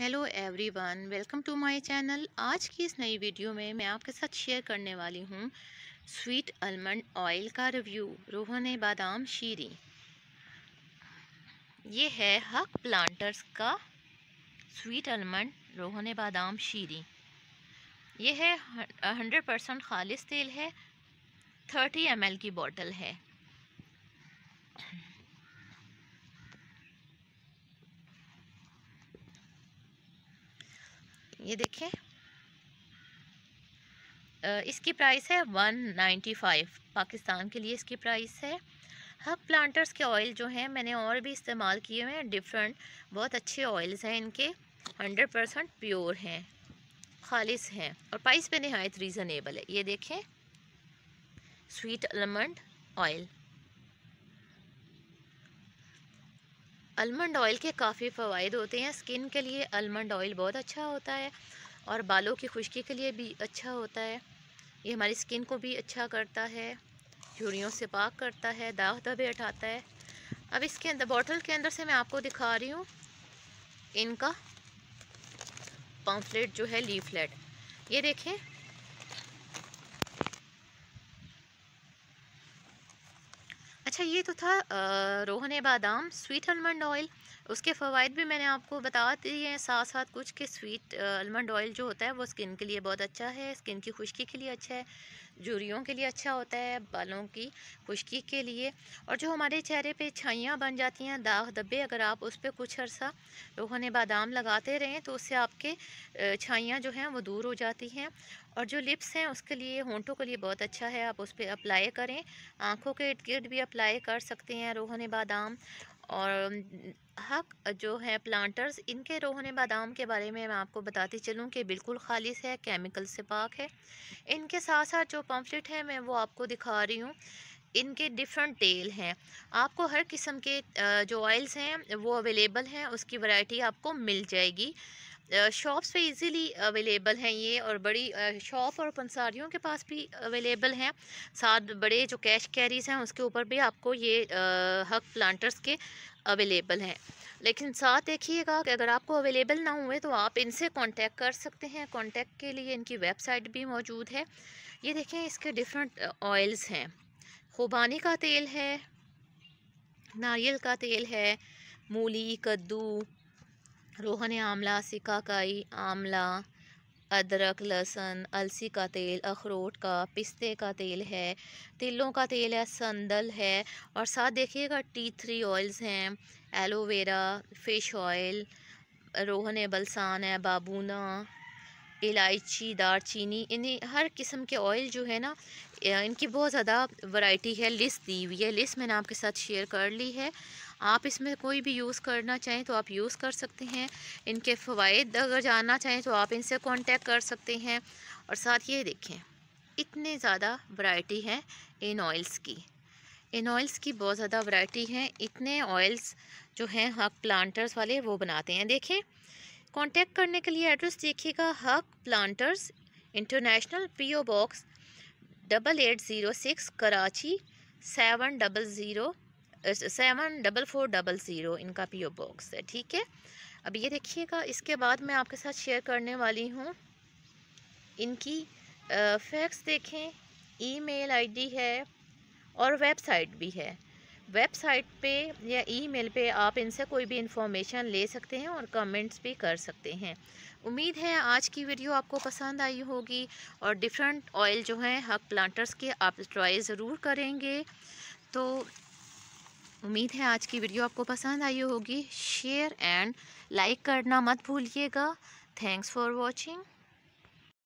hello everyone welcome to my channel आज की इस नई वीडियो में मैं आपके साथ शेयर करने वाली हूँ स्वीट आलमंड ऑयल का रिव्यू रोहन बादाम शीरी ये है हक प्लांटर्स का स्वीट आलमंड रोहन बादाम शीरी ये है हंड्रेड परसेंट खालिश तेल है थर्टी एम की बॉटल है ये देखें इसकी प्राइस है वन नाइन्टी फाइव पाकिस्तान के लिए इसकी प्राइस है हब प्लांटर्स के ऑयल जो हैं मैंने और भी इस्तेमाल किए हुए हैं डिफरेंट बहुत अच्छे ऑयल्स हैं इनके हंड्रेड परसेंट प्योर हैं खालिश हैं और प्राइस पे नहायत रीज़नेबल है ये देखें sweet almond oil almond oil के काफ़ी फ़वाद होते हैं स्किन के लिए आलमंड ऑयल बहुत अच्छा होता है और बालों की खुश्की के लिए भी अच्छा होता है ये हमारी स्किन को भी अच्छा करता है झुरियों से पाक करता है दाग दबे हटाता है अब इसके अंदर बॉटल के अंदर से मैं आपको दिखा रही हूँ इनका पम्फलेट जो है लीफलेट ये देखें चाहिए तो था रोहने बादाम स्वीट आलमंड ऑयल उसके फ़वाद भी मैंने आपको बता दिए हैं साथ साथ कुछ के स्वीट आलमंड ऑयल जो होता है वो स्किन के लिए बहुत अच्छा है स्किन की खुश्की के लिए अच्छा है जुरियों के लिए अच्छा होता है बालों की खुश्की के लिए और जो हमारे चेहरे पे छाइयाँ बन जाती हैं दाग धब्बे अगर आप उस पर कुछ अर्सा रोहन बादाम लगाते रहें तो उससे आपके छाइयाँ जो हैं वो दूर हो जाती हैं और जो लिप्स हैं उसके लिए होंठों के लिए बहुत अच्छा है आप उस पर अप्लाई करें आँखों के इर्द गिर्द भी अप्लाई कर सकते हैं रोहन बादाम और हक हाँ, जो है प्लांटर्स इनके रोहन बादाम के बारे में मैं आपको बताती चलूँ कि बिल्कुल खालिश है केमिकल से पाक है इनके साथ साथ जो पम्फलेट है मैं वो आपको दिखा रही हूँ इनके डिफरेंट तेल हैं आपको हर किस्म के जो ऑयल्स हैं वो अवेलेबल हैं उसकी वैरायटी आपको मिल जाएगी शॉप्स पे इजीली अवेलेबल हैं ये और बड़ी शॉप और पंसारियों के पास भी अवेलेबल हैं साथ बड़े जो कैश कैरीज हैं उसके ऊपर भी आपको ये हक प्लांटर्स के अवेलेबल हैं लेकिन साथ देखिएगा कि अगर आपको अवेलेबल ना हुए तो आप इनसे कांटेक्ट कर सकते हैं कांटेक्ट के लिए इनकी वेबसाइट भी मौजूद है ये देखें इसके डिफरेंट ऑयल्स हैं खुबानी का तेल है नारियल का तेल है मूली कद्दू रोहन आमला सिकाकाई आमला अदरक लहसन अलसी का तेल अखरोट का पिस्ते का तेल है तिलों का तेल है संदल है और साथ देखिएगा टी थ्री ऑयल्स हैं एलोवेरा फ़िश ऑयल रोहन बलसान है बाबूना इलायची दारचीनी इन्हीं हर किस्म के ऑयल जो है ना इनकी बहुत ज़्यादा वैरायटी है लिस्ट दी हुई है लिस्ट मैंने आपके साथ शेयर कर ली है आप इसमें कोई भी यूज़ करना चाहें तो आप यूज़ कर सकते हैं इनके फ़वाद अगर जानना चाहें तो आप इनसे कांटेक्ट कर सकते हैं और साथ ये देखें इतने ज़्यादा वैरायटी है इन ऑयल्स की इन ऑयल्स की बहुत ज़्यादा वैरायटी हैं इतने ऑयल्स जो हैं हक प्लांटर्स वाले वो बनाते हैं देखें कांटेक्ट करने के लिए एड्रेस देखिएगा Haq planters international PO box double eight zero six Karachi seven double zero seven double four double zero इनका पी ओ बॉक्स है ठीक है अब ये देखिएगा इसके बाद मैं आपके साथ शेयर करने वाली हूँ इनकी फैक्स देखें ईमेल आईडी है और वेबसाइट भी है वेबसाइट पे या ईमेल पे आप इनसे कोई भी इंफॉर्मेशन ले सकते हैं और कमेंट्स भी कर सकते हैं उम्मीद है आज की वीडियो आपको पसंद आई होगी और डिफरेंट ऑयल जो हैं हक प्लांटर्स के आप ट्राई ज़रूर करेंगे तो उम्मीद है आज की वीडियो आपको पसंद आई होगी शेयर एंड लाइक करना मत भूलिएगा थैंक्स फॉर वॉचिंग